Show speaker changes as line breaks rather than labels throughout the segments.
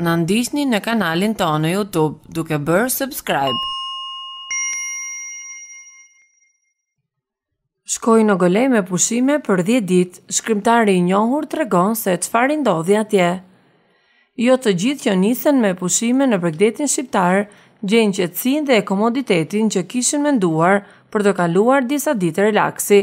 Në ndisht në kanalin tonë në YouTube, duke bërë subscribe. Shkoj në golej me pushime për 10 dit, shkrimtari i njohur të regon se qëfar i ndodhja tje. Jo të gjithë që nisen me pushime në përgdetin shqiptar, gjenë që të dhe e komoditetin që kishën me nduar për të kaluar disa dit e relaksi,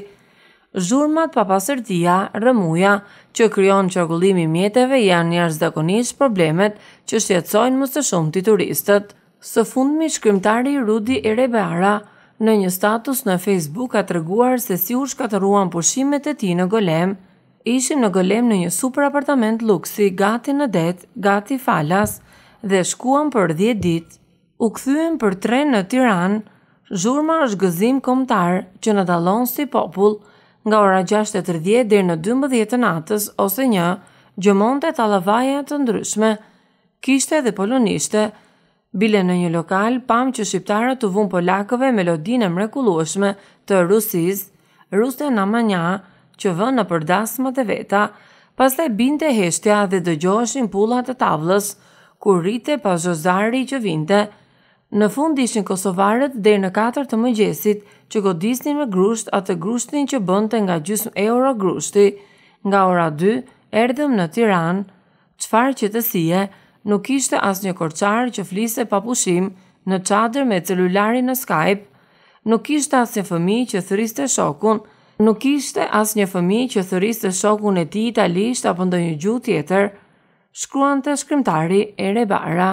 zhurmat papasërtia, rëmuja, që kryon qërgullimi mjeteve janë njërë zdakonisht problemet që shqetsojnë më së shumë të turistët. Së fundmi shkrymtari Rudi Erebara në një status në Facebook ka të rëguar se si u shkateruan pushimet e ti në Golem. Ishim në Golem në një super apartament luksi, gati në det, gati falas, dhe shkuam për 10 dit. U këthyem për tren në Tiran, zhurma është gëzim komtar që në dalon si popullë, nga ora 6.30 dhe në 12.00 të natës ose një, gjëmonte tallavaja të ndryshme, kishte dhe polonishte, bile në një lokal pam që shqiptarët të vun polakëve melodinë mrekullueshme të rusiz, ruste në manja që vënë në përdasmët e veta, pastaj binte heshtja dhe dëgjoshin pullat të tavlës, kur rrite pa zhozari që vinte, Në fund ishin kosovarët dhe në 4 të mëgjesit që godisnin me grusht atë grushtin që bënte nga gjysmë euro grushti, nga ora 2 erdhëm në Tiran, qfar që të nuk ishte as një që që flise papushim në qadrë me celularin në Skype, nuk ishte as një fëmi që thëriste shokun, nuk ishte as një fëmi që thëriste shokun e ti italisht apo ndë një tjetër, shkruan të shkrymtari e rebara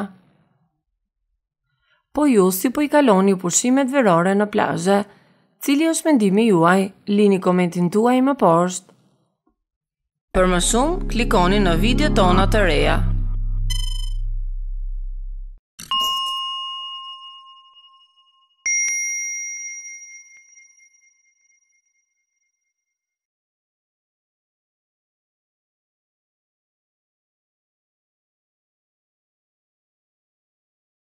po ju si po i kaloni u pushimet verore në plazhe. Cili është mendimi juaj? Lini komentin tuaj më poshtë. Për më shumë, klikoni në video tona të reja.